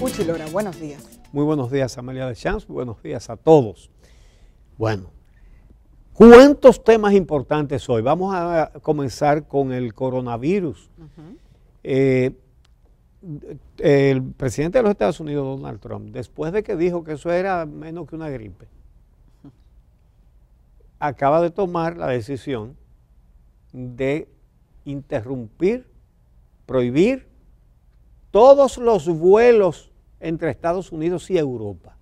Uchilora, buenos días. Muy buenos días, Amalia de Chance. buenos días a todos. Bueno, ¿cuántos temas importantes hoy? Vamos a comenzar con el coronavirus. Eh, el presidente de los Estados Unidos, Donald Trump, después de que dijo que eso era menos que una gripe, acaba de tomar la decisión de interrumpir, prohibir todos los vuelos entre Estados Unidos y Europa.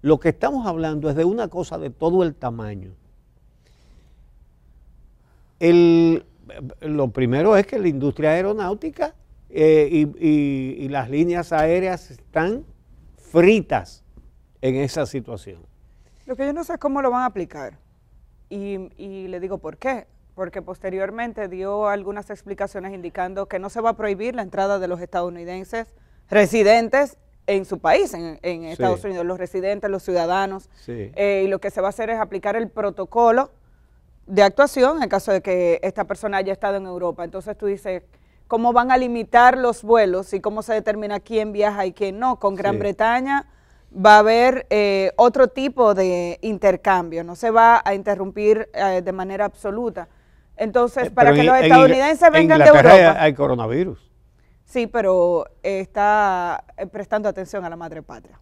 Lo que estamos hablando es de una cosa de todo el tamaño. lo primero es que la industria aeronáutica eh, y, las líneas aéreas están fritas en esa situación. Lo que yo no sé es cómo lo van a aplicar. y, le digo por qué porque posteriormente dio algunas explicaciones indicando que no se va a prohibir la entrada de los estadounidenses residentes en su país, en, Estados Unidos, los residentes, los ciudadanos, eh, y lo que se va a hacer es aplicar el protocolo de actuación en caso de que esta persona haya estado en Europa. Entonces tú dices, ¿cómo van a limitar los vuelos y cómo se determina quién viaja y quién no? Con Gran Bretaña va a haber eh, otro tipo de intercambio, no se va a interrumpir eh, de manera absoluta. Entonces, eh, para que los estadounidenses vengan de Europa. Hay, hay coronavirus. Sí, pero está eh, prestando atención a la madre patria.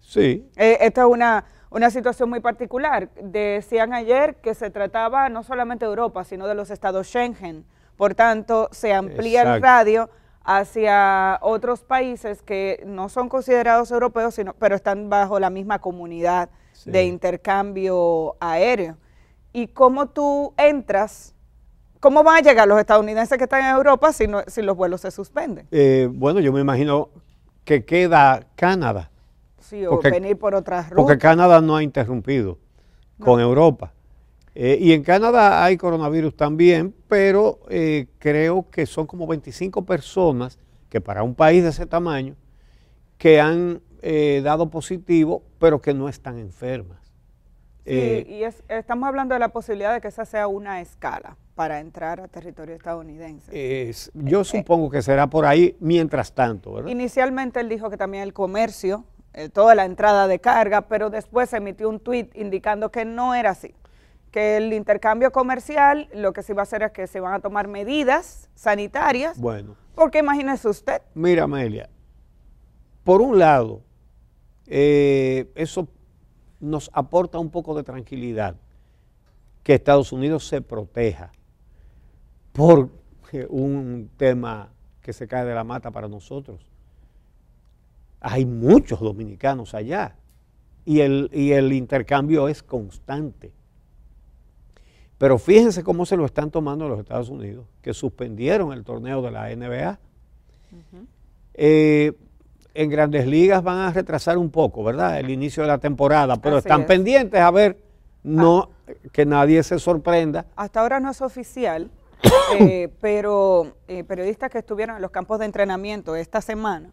Sí. Eh, esta es una, una situación muy particular. Decían ayer que se trataba no solamente de Europa, sino de los estados Schengen. Por tanto, se amplía el radio hacia otros países que no son considerados europeos, sino, pero están bajo la misma comunidad de intercambio aéreo. Y cómo tú entras ¿Cómo van a llegar los estadounidenses que están en Europa si, si los vuelos se suspenden? Eh, bueno, yo me imagino que queda Canadá. Sí, o venir por otras rutas. Porque Canadá no ha interrumpido con Europa. Eh, y en Canadá hay coronavirus también, pero eh, creo que son como 25 personas que para un país de ese tamaño que han dado positivo, pero que no están enfermas. Sí, y estamos hablando de la posibilidad de que esa sea una escala para entrar a territorio estadounidense. Eh, yo eh, supongo que será por ahí mientras tanto, ¿verdad? Inicialmente él dijo que también el comercio, eh, toda la entrada de carga, pero después se emitió un tuit indicando que no era así, que el intercambio comercial lo que se iba a hacer es que se van a tomar medidas sanitarias. Bueno. Porque imagínese usted. Mira, Amelia, por un lado, eso nos aporta un poco de tranquilidad, que Estados Unidos se proteja por un tema que se cae de la mata para nosotros. Hay muchos dominicanos allá y el, el intercambio es constante. Pero fíjense cómo se lo están tomando los Estados Unidos, que suspendieron el torneo de la NBA. Eh, en grandes ligas van a retrasar un poco, ¿verdad? El inicio de la temporada, pero están pendientes a ver no, ah. que nadie se sorprenda. Hasta ahora no es oficial, eh, pero eh, periodistas que estuvieron en los campos de entrenamiento esta semana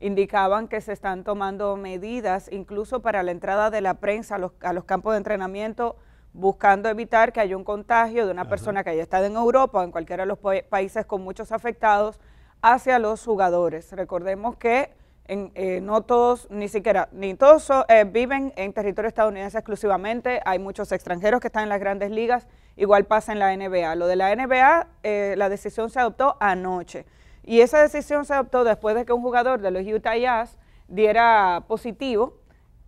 indicaban que se están tomando medidas incluso para la entrada de la prensa a los, campos de entrenamiento buscando evitar que haya un contagio de una persona que haya estado en Europa o en cualquiera de los países con muchos afectados hacia los jugadores. Recordemos que eh, no todos, ni siquiera, ni todos eh, viven en territorio estadounidense exclusivamente, hay muchos extranjeros que están en las grandes ligas, igual pasa en la NBA. Lo de la NBA, eh, la decisión se adoptó anoche y esa decisión se adoptó después de que un jugador de los Utah Jazz diera positivo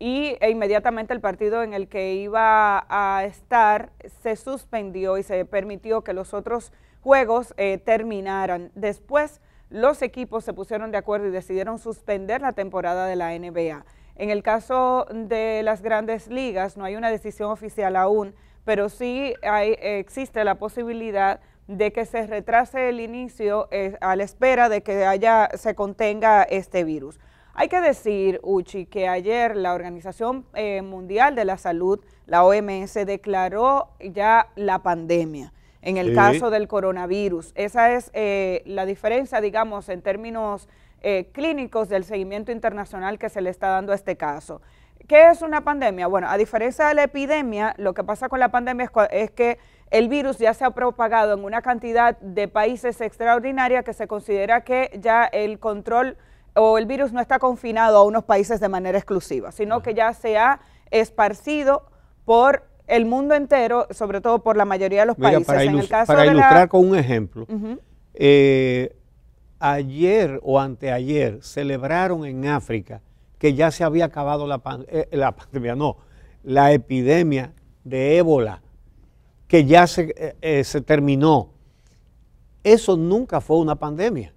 y e inmediatamente el partido en el que iba a estar se suspendió y se permitió que los otros juegos terminaran. Después los equipos se pusieron de acuerdo y decidieron suspender la temporada de la NBA. En el caso de las grandes ligas no hay una decisión oficial aún, pero sí existe la posibilidad de que se retrase el inicio eh, a la espera de que haya, se contenga este virus. Hay que decir, Uchi, que ayer la Organización eh, Mundial de la Salud, la OMS, declaró ya la pandemia en el caso del coronavirus. Esa es eh, la diferencia, digamos, en términos eh, clínicos del seguimiento internacional que se le está dando a este caso. ¿Qué es una pandemia? Bueno, a diferencia de la epidemia, lo que pasa con la pandemia es, es que el virus ya se ha propagado en una cantidad de países extraordinaria que se considera que ya el control o el virus no está confinado a unos países de manera exclusiva, sino que ya se ha esparcido por el mundo entero, sobre todo por la mayoría de los países. Para, en el caso para ilustrar con un ejemplo, eh, ayer o anteayer celebraron en África que ya se había acabado la, eh, la pandemia, no, la epidemia de ébola, que ya se, eh, se terminó. Eso nunca fue una pandemia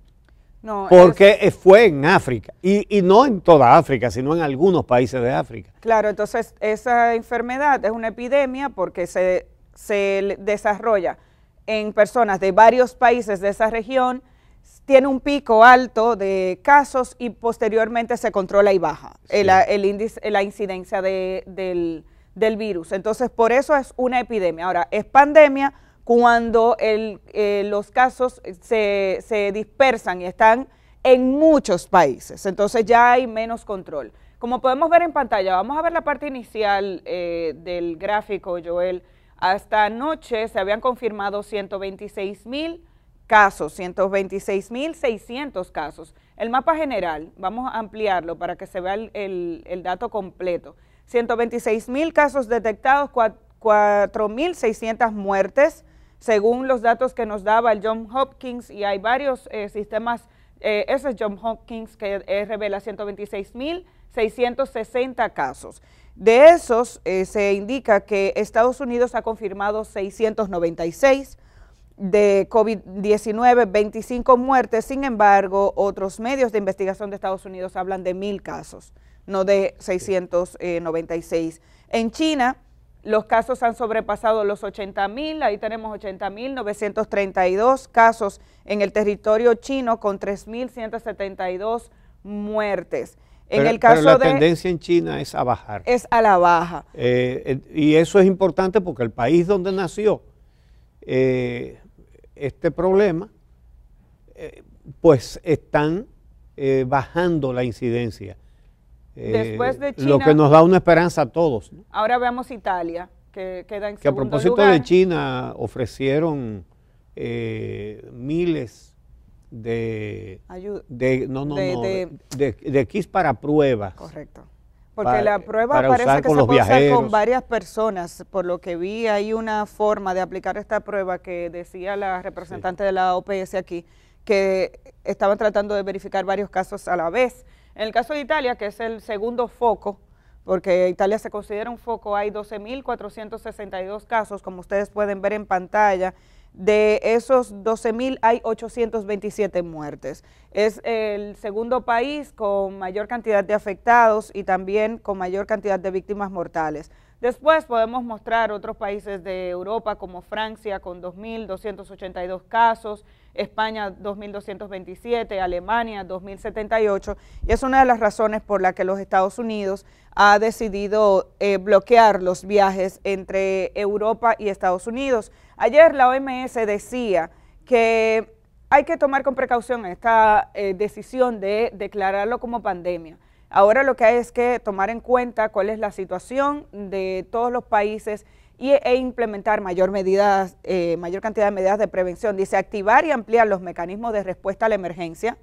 porque eh, fue en África, y, no en toda África, sino en algunos países de África. Claro, entonces esa enfermedad es una epidemia porque se, desarrolla en personas de varios países de esa región, tiene un pico alto de casos y posteriormente se controla y baja el, índice, la incidencia del, del virus. Entonces, por eso es una epidemia. Ahora, es pandemia cuando eh, los casos se, dispersan y están en muchos países. Entonces ya hay menos control. Como podemos ver en pantalla, vamos a ver la parte inicial eh, del gráfico, Joel. Hasta anoche se habían confirmado 126 mil casos, 126 mil 126.600 casos. El mapa general, vamos a ampliarlo para que se vea el, dato completo. 126 mil casos detectados, mil 4.600 muertes, según los datos que nos daba el John Hopkins, y hay varios eh, sistemas, eh, ese John Hopkins que eh, revela 126.660 casos. De esos se indica que Estados Unidos ha confirmado 696 de COVID-19, 25 muertes, sin embargo, otros medios de investigación de Estados Unidos hablan de mil casos, no de 696. En China, los casos han sobrepasado los 80 mil, ahí tenemos mil 80.932 casos en el territorio chino con 3.172 muertes. En pero, el caso la tendencia en China es a bajar. Es a la baja. Eh, eh, y eso es importante porque el país donde nació eh, este problema, pues están bajando la incidencia. Después eh, de China, lo que nos da una esperanza a todos. Ahora veamos Italia, que queda en a propósito de China ofrecieron eh, miles de, de, no, no, de, kits para pruebas. Correcto. Porque la prueba parece que se puede con varias personas. Por lo que vi, hay una forma de aplicar esta prueba que decía la representante de la OPS aquí, que estaban tratando de verificar varios casos a la vez en el caso de Italia, que es el segundo foco, porque Italia se considera un foco, hay 12.462 casos, como ustedes pueden ver en pantalla, de esos 12.000 hay 827 muertes. Es el segundo país con mayor cantidad de afectados y también con mayor cantidad de víctimas mortales. Después podemos mostrar otros países de Europa como Francia con 2.282 casos, España 2.227, Alemania 2.078 y es una de las razones por la que los Estados Unidos ha decidido eh, bloquear los viajes entre Europa y Estados Unidos. Ayer la OMS decía que hay que tomar con precaución esta eh, decisión de declararlo como pandemia Ahora lo que hay es que tomar en cuenta cuál es la situación de todos los países y, e implementar mayor, medidas, eh, mayor cantidad de medidas de prevención. Dice activar y ampliar los mecanismos de respuesta a la emergencia,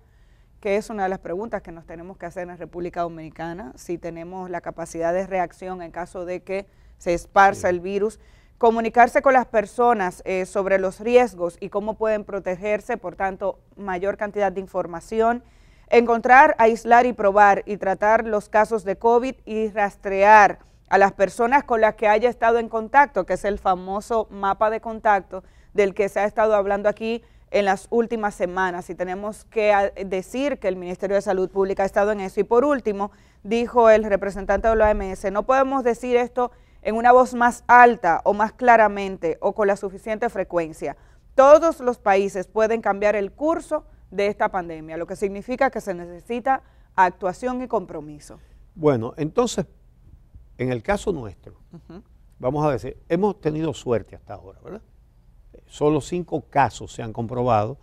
que es una de las preguntas que nos tenemos que hacer en la República Dominicana, si tenemos la capacidad de reacción en caso de que se esparza el virus. Comunicarse con las personas eh, sobre los riesgos y cómo pueden protegerse, por tanto, mayor cantidad de información Encontrar, aislar y probar y tratar los casos de COVID y rastrear a las personas con las que haya estado en contacto, que es el famoso mapa de contacto del que se ha estado hablando aquí en las últimas semanas y tenemos que ah, decir que el Ministerio de Salud Pública ha estado en eso. Y por último, dijo el representante de la OMS, no podemos decir esto en una voz más alta o más claramente o con la suficiente frecuencia. Todos los países pueden cambiar el curso de esta pandemia, lo que significa que se necesita actuación y compromiso. Bueno, entonces, en el caso nuestro, vamos a decir, hemos tenido suerte hasta ahora, ¿verdad? Solo cinco casos se han comprobado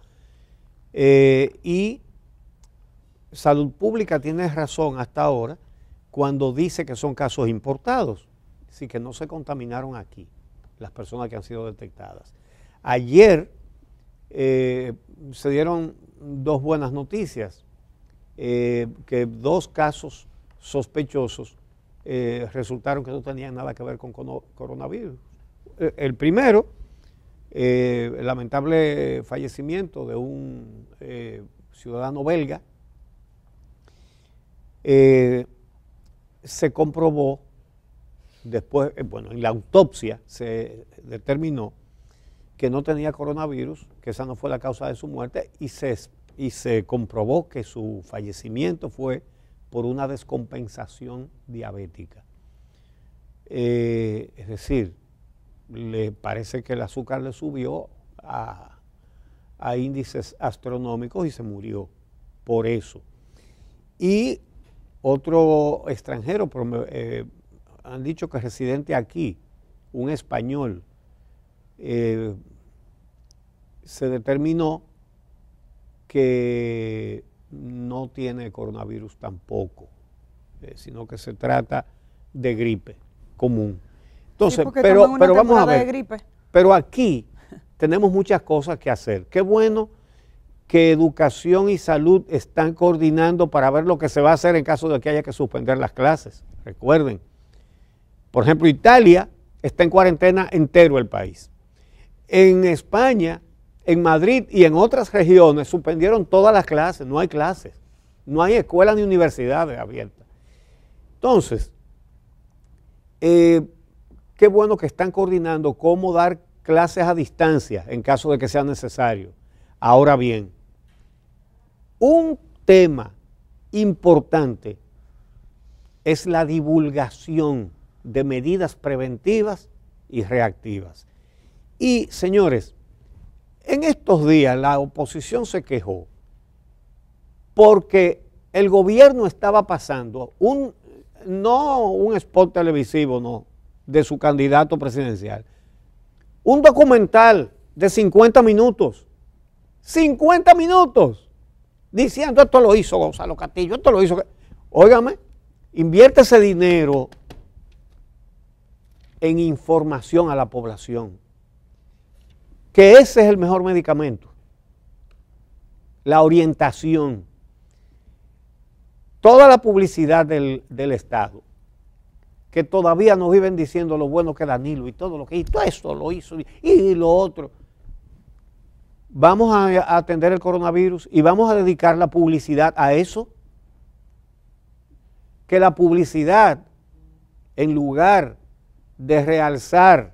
eh, y Salud Pública tiene razón hasta ahora cuando dice que son casos importados, sí que no se contaminaron aquí las personas que han sido detectadas. Ayer eh, se dieron dos buenas noticias, eh, que dos casos sospechosos eh, resultaron que no tenían nada que ver con coronavirus. Eh, el primero, el lamentable fallecimiento de un ciudadano belga, se comprobó después, bueno, en la autopsia se determinó que no tenía coronavirus, que esa no fue la causa de su muerte, y se, y se comprobó que su fallecimiento fue por una descompensación diabética. Eh, es decir, le parece que el azúcar le subió a, índices astronómicos y se murió por eso. Y otro extranjero, eh, han dicho que residente aquí, un español, eh, se determinó que no tiene coronavirus tampoco, eh, sino que se trata de gripe común. Entonces, pero, vamos a ver. Pero aquí tenemos muchas cosas que hacer. Qué bueno que educación y salud están coordinando para ver lo que se va a hacer en caso de que haya que suspender las clases. Recuerden, por ejemplo, Italia está en cuarentena entero el país. En España en Madrid y en otras regiones suspendieron todas las clases, no hay clases, no hay escuelas ni universidades abiertas. Entonces, eh, qué bueno que están coordinando cómo dar clases a distancia en caso de que sea necesario. Ahora bien, un tema importante es la divulgación de medidas preventivas y reactivas. Y señores, en estos días la oposición se quejó porque el gobierno estaba pasando un, no un spot televisivo, no, de su candidato presidencial, un documental de 50 minutos, 50 minutos, diciendo esto lo hizo Gonzalo Castillo, esto lo hizo. Óigame, invierte ese dinero en información a la población que ese es el mejor medicamento. La orientación. Toda la publicidad del, Estado, que todavía nos viven diciendo lo bueno que Danilo y todo lo que hizo, eso lo hizo y, lo otro. Vamos a atender el coronavirus y vamos a dedicar la publicidad a eso. Que la publicidad, en lugar de realzar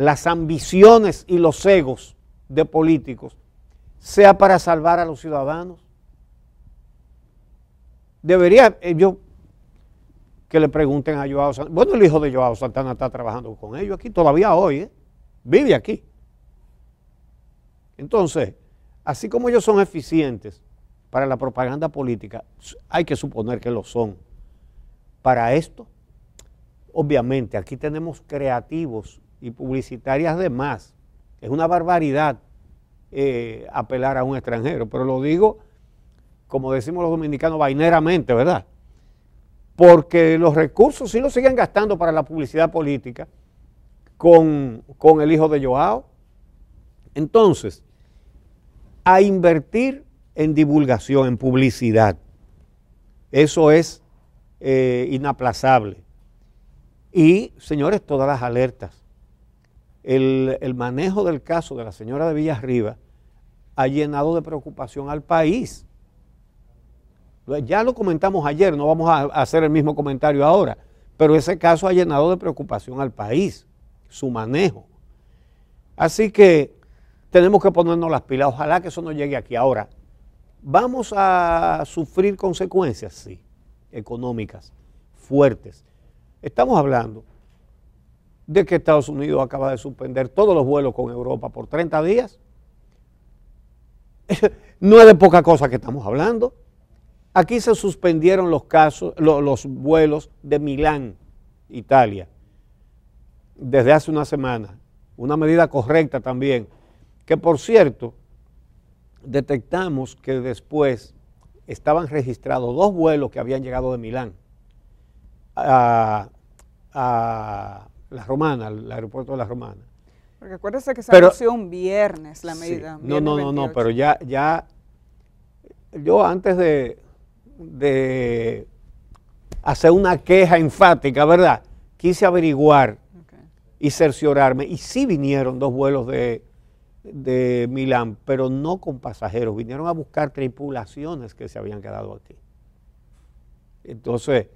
las ambiciones y los egos de políticos sea para salvar a los ciudadanos. Debería, eh, yo que le pregunten a Joao Santana. Bueno, el hijo de Joao Santana está trabajando con ellos aquí todavía hoy, ¿eh? vive aquí. Entonces, así como ellos son eficientes para la propaganda política, hay que suponer que lo son. Para esto, obviamente, aquí tenemos creativos y publicitarias de más. Es una barbaridad eh, apelar a un extranjero, pero lo digo, como decimos los dominicanos, vaineramente, ¿verdad? Porque los recursos sí los siguen gastando para la publicidad política con, el hijo de Joao. Entonces, a invertir en divulgación, en publicidad. Eso es eh, inaplazable. Y, señores, todas las alertas el, manejo del caso de la señora de Villarriba ha llenado de preocupación al país. Ya lo comentamos ayer, no vamos a hacer el mismo comentario ahora, pero ese caso ha llenado de preocupación al país, su manejo. Así que tenemos que ponernos las pilas, ojalá que eso no llegue aquí ahora. ¿Vamos a sufrir consecuencias? Sí, económicas, fuertes. Estamos hablando de que Estados Unidos acaba de suspender todos los vuelos con Europa por 30 días. no es de poca cosa que estamos hablando. Aquí se suspendieron los, casos, vuelos de Milán, Italia, desde hace una semana. Una medida correcta también. Que por cierto, detectamos que después estaban registrados dos vuelos que habían llegado de Milán a, a la Romana, el aeropuerto de La Romana. Porque acuérdese que se pero, un viernes la medida. no, no, no, no, pero ya, ya, yo antes de, de hacer una queja enfática, ¿verdad? Quise averiguar y cerciorarme. Y sí vinieron dos vuelos de, Milán, pero no con pasajeros, vinieron a buscar tripulaciones que se habían quedado aquí. Entonces,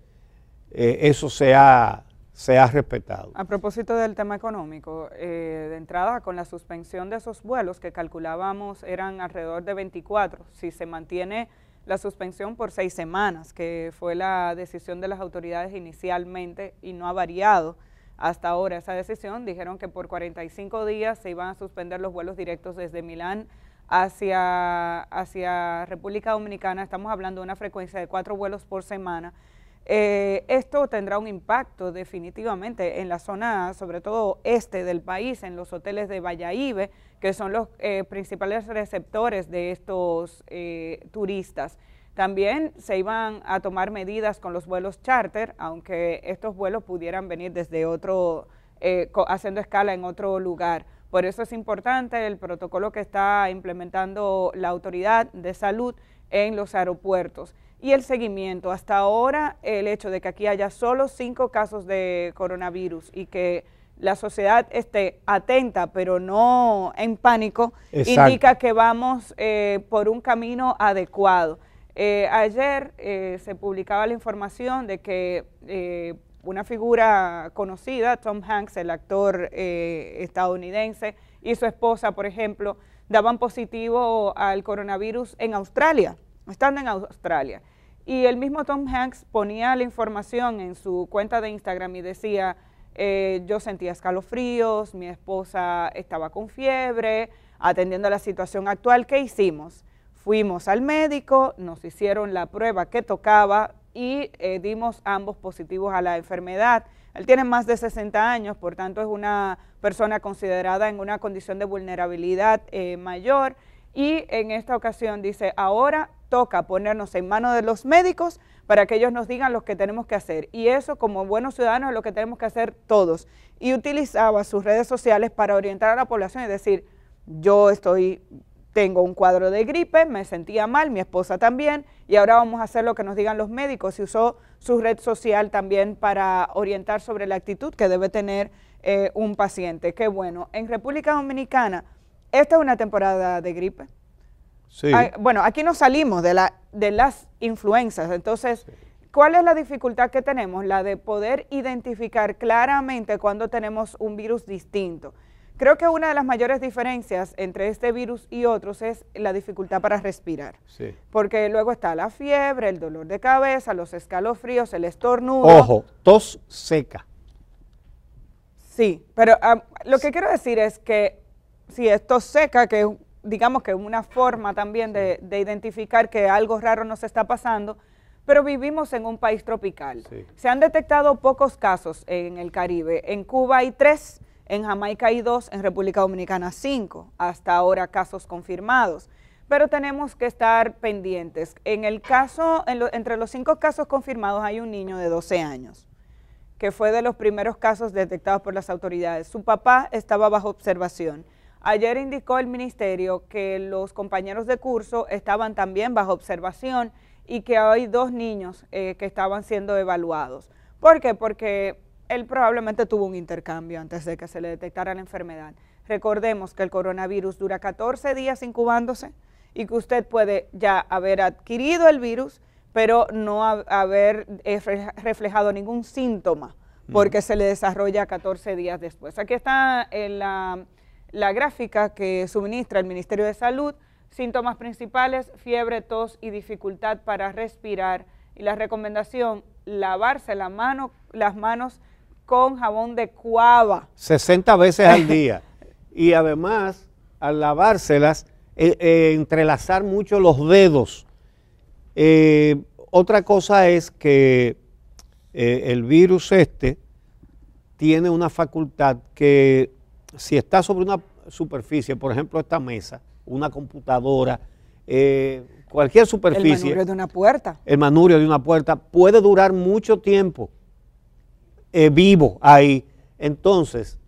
eh, eso se ha se ha respetado. A propósito del tema económico, eh, de entrada, con la suspensión de esos vuelos que calculábamos eran alrededor de 24, si se mantiene la suspensión por seis semanas, que fue la decisión de las autoridades inicialmente y no ha variado hasta ahora esa decisión, dijeron que por 45 días se iban a suspender los vuelos directos desde Milán hacia, hacia República Dominicana, estamos hablando de una frecuencia de cuatro vuelos por semana, eh, esto tendrá un impacto definitivamente en la zona, sobre todo este del país, en los hoteles de Valladolid, que son los eh, principales receptores de estos eh, turistas. También se iban a tomar medidas con los vuelos charter, aunque estos vuelos pudieran venir desde otro, haciendo escala en otro lugar. Por eso es importante el protocolo que está implementando la Autoridad de Salud en los aeropuertos y el seguimiento. Hasta ahora, el hecho de que aquí haya solo cinco casos de coronavirus y que la sociedad esté atenta, pero no en pánico, indica que vamos eh, por un camino adecuado. Eh, ayer eh, se publicaba la información de que una figura conocida, Tom Hanks, el actor estadounidense, y su esposa, por ejemplo, daban positivo al coronavirus en Australia, estando en Australia. Y el mismo Tom Hanks ponía la información en su cuenta de Instagram y decía, eh, yo sentía escalofríos, mi esposa estaba con fiebre, atendiendo a la situación actual, ¿qué hicimos? Fuimos al médico, nos hicieron la prueba que tocaba y eh, dimos ambos positivos a la enfermedad. Él tiene más de 60 años, por tanto es una persona considerada en una condición de vulnerabilidad eh, mayor y en esta ocasión dice, ahora toca ponernos en manos de los médicos para que ellos nos digan lo que tenemos que hacer. Y eso, como buenos ciudadanos, es lo que tenemos que hacer todos. Y utilizaba sus redes sociales para orientar a la población y decir, yo estoy, tengo un cuadro de gripe, me sentía mal, mi esposa también, y ahora vamos a hacer lo que nos digan los médicos. Y usó su red social también para orientar sobre la actitud que debe tener eh, un paciente. Qué bueno. En República Dominicana, esta es una temporada de gripe bueno, aquí nos salimos de, la, de las influencias, entonces... ¿Cuál es la dificultad que tenemos? La de poder identificar claramente cuando tenemos un virus distinto. Creo que una de las mayores diferencias entre este virus y otros es la dificultad para respirar. Porque luego está la fiebre, el dolor de cabeza, los escalofríos, el estornudo. Ojo, tos seca. Sí, pero ah, lo que quiero decir es que si es tos seca, que es digamos que una forma también de, identificar que algo raro nos está pasando, pero vivimos en un país tropical. Se han detectado pocos casos en el Caribe. En Cuba hay tres, en Jamaica hay dos, en República Dominicana cinco, hasta ahora casos confirmados. Pero tenemos que estar pendientes. En el caso, entre los cinco casos confirmados hay un niño de 12 años que fue de los primeros casos detectados por las autoridades. Su papá estaba bajo observación Ayer indicó el ministerio que los compañeros de curso estaban también bajo observación y que hay dos niños eh, que estaban siendo evaluados. ¿Por qué? Porque él probablemente tuvo un intercambio antes de que se le detectara la enfermedad. Recordemos que el coronavirus dura 14 días incubándose y que usted puede ya haber adquirido el virus, pero no haber eh, reflejado ningún síntoma porque se le desarrolla 14 días después. Aquí está la la gráfica que suministra el Ministerio de Salud, síntomas principales, fiebre, tos y dificultad para respirar. Y la recomendación, lavarse las manos con jabón de cuava. 60 veces al día. y además, al lavárselas, eh, eh, entrelazar mucho los dedos. Eh, otra cosa es que el virus este tiene una facultad que si está sobre una superficie, por ejemplo esta mesa, una computadora, eh, cualquier superficie. El manubrio de una puerta. El manubrio de una puerta puede durar mucho tiempo eh, vivo ahí. Entonces,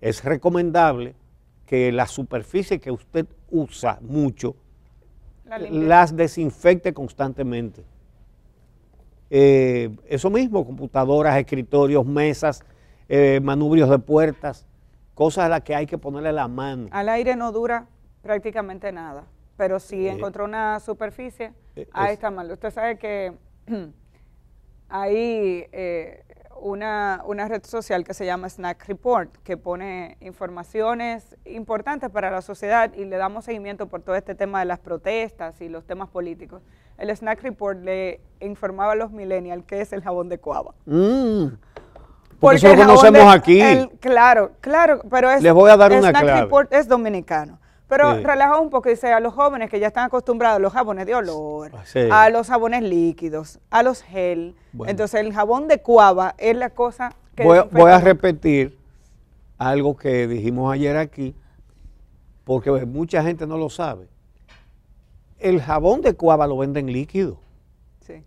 es recomendable que la superficie que usted usa mucho eh, las desinfecte constantemente. eso mismo, computadoras, escritorios, mesas, manubrios de puertas, cosas a las que hay que ponerle la mano. Al aire no dura prácticamente nada, pero si eh, encontró una superficie, eh, ahí está mal. Usted sabe que hay eh, una, red social que se llama Snack Report, que pone informaciones importantes para la sociedad y le damos seguimiento por todo este tema de las protestas y los temas políticos. El Snack Report le informaba a los millennials qué es el jabón de coaba. Mm. Porque, eso conocemos aquí. claro, claro, pero es. Les voy a dar una es dominicano. Pero relaja un poco, dice a los jóvenes que ya están acostumbrados a los jabones de olor, a los jabones líquidos, a los gel. Entonces, el jabón de cuava es la cosa que. Voy, a repetir algo que dijimos ayer aquí, porque mucha gente no lo sabe. El jabón de cuava lo venden líquido.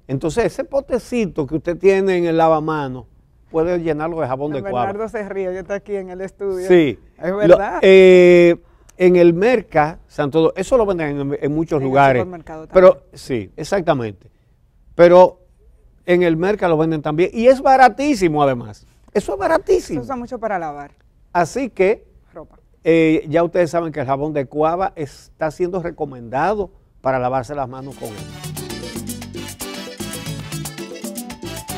Entonces, ese potecito que usted tiene en el lavamano puede llenarlo de jabón de cuava. Bernardo se ríe, yo aquí en el estudio. Sí. Es verdad. Eh, en el Merca, Santo eso lo venden en, muchos lugares. El Pero sí, exactamente. Pero en el Merca lo venden también y es baratísimo además. Eso es baratísimo. Se usa mucho para lavar. Así que eh, ya ustedes saben que el jabón de cuava está siendo recomendado para lavarse las manos con él.